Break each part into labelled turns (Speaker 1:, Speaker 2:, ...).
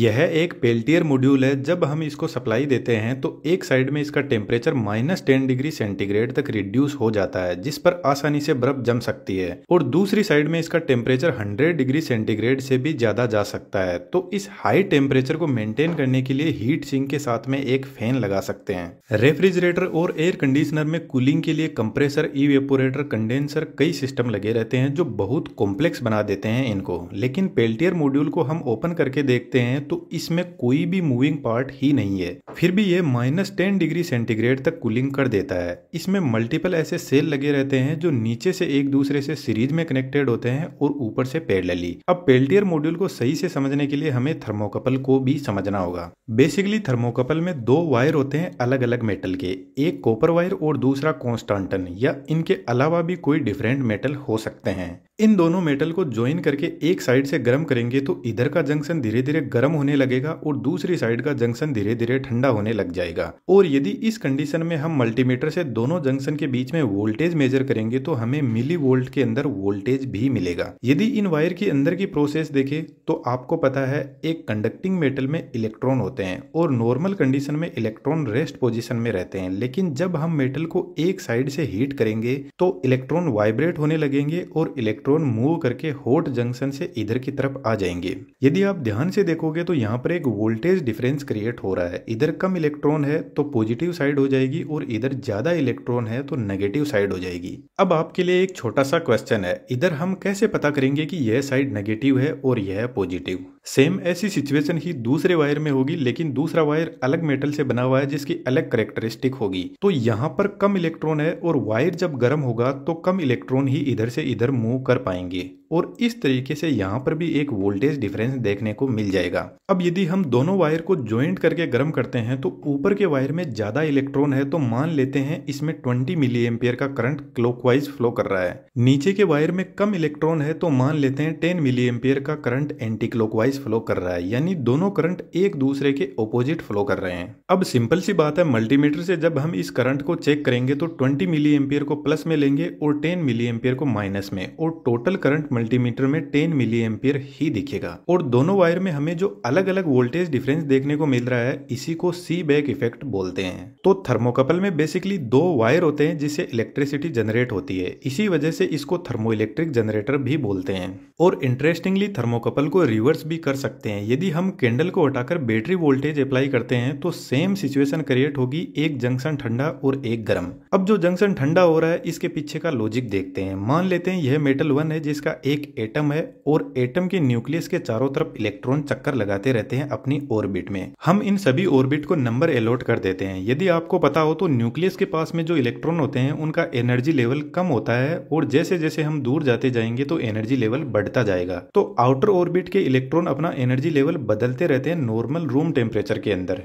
Speaker 1: यह एक Peltier module है जब हम इसको सप्लाई देते हैं तो एक साइड में इसका temperature minus ten degree centigrade तक रिड्यूस हो जाता है जिस पर आसानी से बर्फ जम सकती है और दूसरी साइड में इसका टेम्परेचर 100 डिग्री सेंटीग्रेड से भी ज्यादा जा सकता है तो इस हाई टेम्परेचर को मेंटेन करने के लिए हीट सिंक के साथ में एक फैन लगा सकते हैं रेफ्रिजरेटर और एयर कंडीशनर में कूलिंग के लिए कंप्रेसर इवेपोरेटर कंडेंसर कई सिस्टम लगे रहते हैं जो बहुत कॉम्प्लेक्स बना देते हैं इनको लेकिन पेल्टियर मॉड्यूल को हम ओपन करके देखते हैं हैं तो इसमें कोई भी मूविंग पार्ट ही नहीं है फिर भी ये माइनस टेन डिग्री सेंटीग्रेड तक कूलिंग कर देता है इसमें मल्टीपल ऐसे सेल लगे रहते हैं जो नीचे से एक दूसरे से सीरीज में कनेक्टेड होते हैं और ऊपर से पेडलली अब पेल्टियर मॉड्यूल को सही से समझने के लिए हमें थर्मोकपल को भी समझना होगा बेसिकली थर्मोकपल में दो वायर होते हैं अलग अलग मेटल के एक कॉपर वायर और दूसरा कॉन्स्टांटन या इनके अलावा भी कोई डिफरेंट मेटल हो सकते हैं इन दोनों मेटल को ज्वाइन करके एक साइड से गर्म करेंगे तो इधर का जंक्शन धीरे धीरे गर्म होने लगेगा और दूसरी साइड का जंक्शन धीरे धीरे ठंडा होने लग जाएगा और यदि इस कंडीशन में हम मल्टीमीटर से दोनों जंक्शन के बीच में वोल्टेज मेजर करेंगे तो हमें मिली वोल्ट के अंदर वोल्टेज भी मिलेगा यदि इन वायर के अंदर की प्रोसेस देखे तो आपको पता है एक कंडक्टिंग मेटल में इलेक्ट्रॉन होते हैं और नॉर्मल कंडीशन में इलेक्ट्रॉन रेस्ट पोजिशन में रहते हैं लेकिन जब हम मेटल को एक साइड से हीट करेंगे तो इलेक्ट्रॉन वाइब्रेट होने लगेंगे और इलेक्ट्रॉन इलेक्ट्रॉन मूव करके हॉट जंक्शन से इधर की तरफ आ जाएंगे यदि आप ध्यान से देखोगे तो यहाँ पर एक वोल्टेज डिफरेंस क्रिएट हो रहा है इधर कम इलेक्ट्रॉन है तो पॉजिटिव साइड हो जाएगी और इधर ज्यादा इलेक्ट्रॉन है तो नेगेटिव साइड हो जाएगी अब आपके लिए एक छोटा सा क्वेश्चन है इधर हम कैसे पता करेंगे कि यह साइड नेगेटिव है और यह पॉजिटिव सेम ऐसी सिचुएशन ही दूसरे वायर में होगी लेकिन दूसरा वायर अलग मेटल से बना हुआ है जिसकी अलग करेक्टरिस्टिक होगी तो यहाँ पर कम इलेक्ट्रॉन है और वायर जब गर्म होगा तो कम इलेक्ट्रॉन ही इधर से इधर मूव कर कर पाएंगे और इस तरीके से यहाँ पर भी एक वोल्टेज डिफरेंस देखने को मिल जाएगा अब यदि हम दोनों वायर को ज्वाइंट करके गर्म करते हैं तो ऊपर के वायर में ज़्यादा इलेक्ट्रॉन है तो मान लेते हैं इसमें ट्वेंटी मिली का करंट क्लॉकवाइज फ्लो कर रहा है नीचे के वायर में कम इलेक्ट्रॉन है तो मान लेते हैं टेन मिली का करंट एंटी क्लॉकवाइज फ्लो कर रहा है यानी दोनों करंट एक दूसरे के ओपोजिट फ्लो कर रहे हैं अब सिंपल सी बात है मल्टीमीटर से जब हम इस करंट को चेक करेंगे तो ट्वेंटी मिली को प्लस में लेंगे और टेन मिली को माइनस में और टोटल करंट मल्टीमीटर में 10 मिली एम्पियर ही दिखेगा और दोनों वायर में हमें जो अलग अलग वोल्टेज डिफरेंस देखने को मिल रहा है इसी को सी बैक इफेक्ट बोलते हैं तो थर्मोकपल में बेसिकली दो वायर होते हैं जिससे इलेक्ट्रिसिटी जनरेट होती है इसी वजह से इसको थर्मो इलेक्ट्रिक जनरेटर भी बोलते हैं और इंटरेस्टिंगली थर्मोकपल को रिवर्स भी कर सकते हैं यदि हम कैंडल को हटाकर बैटरी वोल्टेज अप्लाई करते हैं तो सेम सिचुएशन क्रिएट होगी एक जंक्शन ठंडा और एक गर्म अब जो जंक्शन ठंडा हो रहा है इसके पीछे का लॉजिक देखते हैं मान लेते हैं यह मेटल वन है जिसका एक एटम है और एटम के न्यूक्लियस के चारों तरफ इलेक्ट्रॉन चक्कर लगाते रहते हैं अपनी ऑर्बिट में हम इन सभी ऑर्बिट को नंबर अलॉट कर देते हैं यदि आपको पता हो तो न्यूक्लियस के पास में जो इलेक्ट्रॉन होते हैं उनका एनर्जी लेवल कम होता है और जैसे जैसे हम दूर जाते जाएंगे तो एनर्जी लेवल बढ़ता जाएगा तो आउटर ऑर्बिट के इलेक्ट्रॉन अपना एनर्जी लेवल बदलते रहते हैं नॉर्मल रूम टेम्परेचर के अंदर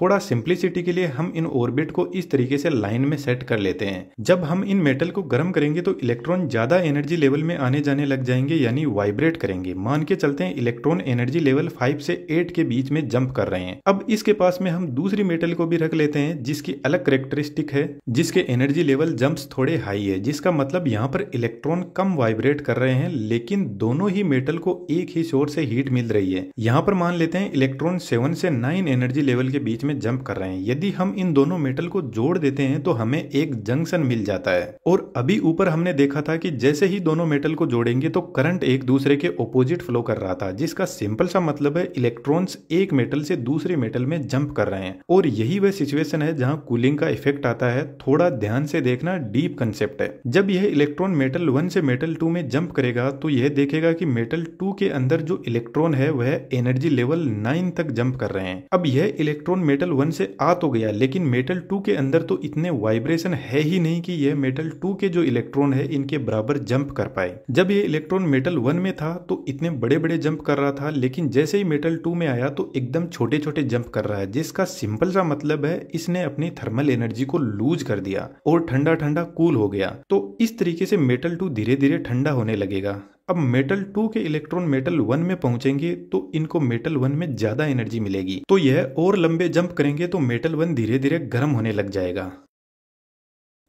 Speaker 1: थोड़ा सिंप्लिसिटी के लिए हम इन ऑर्बिट को इस तरीके से लाइन में सेट कर लेते हैं जब हम इन मेटल को गर्म करेंगे तो इलेक्ट्रॉन ज्यादा एनर्जी लेवल में आने जाने लग जाएंगे यानी वाइब्रेट करेंगे मान के चलते हैं इलेक्ट्रॉन एनर्जी लेवल फाइव से एट के बीच में जंप कर रहे हैं अब इसके पास में हम दूसरी मेटल को भी रख लेते हैं जिसकी अलग करेक्टरिस्टिक है जिसके एनर्जी लेवल जम्प थोड़े हाई है जिसका मतलब यहाँ पर इलेक्ट्रॉन कम वाइब्रेट कर रहे हैं लेकिन दोनों ही मेटल को एक ही शोर से हीट मिल रही है यहाँ पर मान लेते हैं इलेक्ट्रॉन सेवन से नाइन एनर्जी लेवल के बीच में जंप कर रहे हैं यदि हम इन दोनों मेटल को जोड़ देते हैं तो हमें एक जंक्शन मिल जाता है और अभी ऊपर हमने देखा था कि जैसे ही दोनों मेटल को जोड़ेंगे तो करंट एक दूसरे के ओपोजिट फ्लो कर रहा था जिसका सिंपल सा मतलब है इलेक्ट्रॉन्स एक मेटल से दूसरे मेटल में जंप कर रहे हैं और यही वह सिचुएशन है जहाँ कूलिंग का इफेक्ट आता है थोड़ा ध्यान से देखना डीप कंसेप्ट है जब यह इलेक्ट्रॉन मेटल वन से मेटल टू में जंप करेगा तो यह देखेगा की मेटल टू के अंदर जो इलेक्ट्रॉन है वह एनर्जी लेवल नाइन तक जंप कर रहे हैं अब यह इलेक्ट्रॉन मेटल वन से आ तो गया लेकिन मेटल टू के अंदर तो इतने वाइब्रेशन है ही नहीं कि यह मेटल टू के जो इलेक्ट्रॉन है इनके बराबर जंप कर पाए जब ये इलेक्ट्रॉन मेटल वन में था तो इतने बड़े बड़े जंप कर रहा था लेकिन जैसे ही मेटल टू में आया तो एकदम छोटे छोटे जंप कर रहा है जिसका सिंपल सा मतलब है इसने अपनी थर्मल एनर्जी को लूज कर दिया और ठंडा ठंडा कूल हो गया तो इस तरीके से मेटल टू धीरे धीरे ठंडा होने लगेगा अब मेटल टू के इलेक्ट्रॉन मेटल वन में पहुंचेंगे तो इनको मेटल वन में ज्यादा एनर्जी मिलेगी तो यह और लंबे जंप करेंगे तो मेटल वन धीरे धीरे गर्म होने लग जाएगा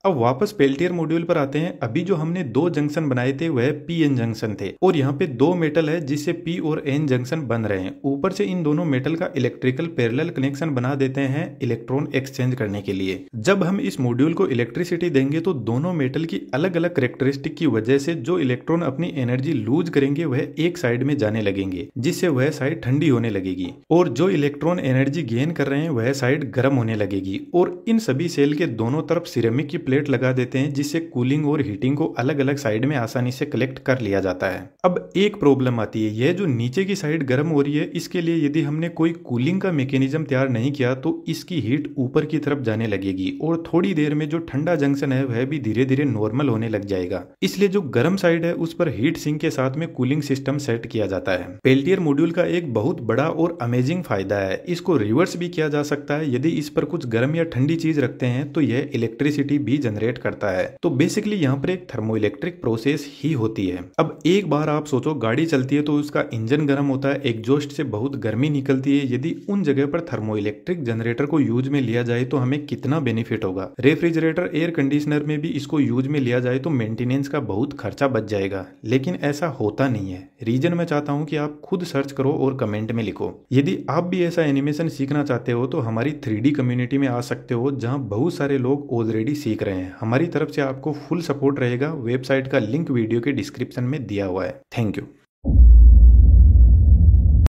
Speaker 1: अब वापस पेल्टियर मॉड्यूल पर आते हैं अभी जो हमने दो जंक्शन बनाए थे वह पी एन जंक्शन थे और यहाँ पे दो मेटल है जिससे पी और एन जंक्शन बन रहे हैं ऊपर से इन दोनों मेटल का इलेक्ट्रिकल पैरेलल कनेक्शन बना देते हैं इलेक्ट्रॉन एक्सचेंज करने के लिए जब हम इस मॉड्यूल को इलेक्ट्रिसिटी देंगे तो दोनों मेटल की अलग अलग करेक्टरिस्टिक की वजह से जो इलेक्ट्रॉन अपनी एनर्जी लूज करेंगे वह एक साइड में जाने लगेंगे जिससे वह साइड ठंडी होने लगेगी और जो इलेक्ट्रॉन एनर्जी गेन कर रहे हैं वह साइड गर्म होने लगेगी और इन सभी सेल के दोनों तरफ सिरेमिक की प्लेट लगा देते हैं जिससे कूलिंग और हीटिंग को अलग अलग साइड में आसानी से कलेक्ट कर लिया जाता है अब एक प्रॉब्लम आती है यह जो नीचे की साइड गर्म हो रही है इसके लिए यदि हमने कोई कूलिंग का मेकेनिज्म तैयार नहीं किया तो इसकी हीट ऊपर की तरफ जाने लगेगी और थोड़ी देर में जो ठंडा जंक्शन है वह भी धीरे धीरे नॉर्मल होने लग जाएगा इसलिए जो गर्म साइड है उस पर हीट सिंक के साथ में कूलिंग सिस्टम सेट किया जाता है पेल्टियर मॉड्यूल का एक बहुत बड़ा और अमेजिंग फायदा है इसको रिवर्स भी किया जा सकता है यदि इस पर कुछ गर्म या ठंडी चीज रखते हैं तो यह इलेक्ट्रिसिटी भी जनरेट करता है तो बेसिकली यहाँ पर एक थर्मो इलेक्ट्रिक प्रोसेस ही होती है अब एक बार आप सोचो गाड़ी चलती है तो उसका इंजन गर्म होता है एग्जॉस्ट से बहुत गर्मी निकलती है यदि उन जगह पर थर्मो इलेक्ट्रिक जनरेटर को यूज में लिया जाए तो हमें कितना बेनिफिट होगा रेफ्रिजरेटर एयर कंडीशनर में भी इसको यूज में लिया जाए तो मेंटेनेंस का बहुत खर्चा बच जाएगा लेकिन ऐसा होता नहीं है रीजन में चाहता हूँ कि आप खुद सर्च करो और कमेंट में लिखो यदि आप भी ऐसा एनिमेशन सीखना चाहते हो तो हमारी थ्री कम्युनिटी में आ सकते हो जहाँ बहुत सारे लोग ऑलरेडी सीख रहे हैं रहे हैं हमारी तरफ से आपको फुल सपोर्ट रहेगा वेबसाइट का लिंक वीडियो के डिस्क्रिप्शन में दिया हुआ है थैंक यू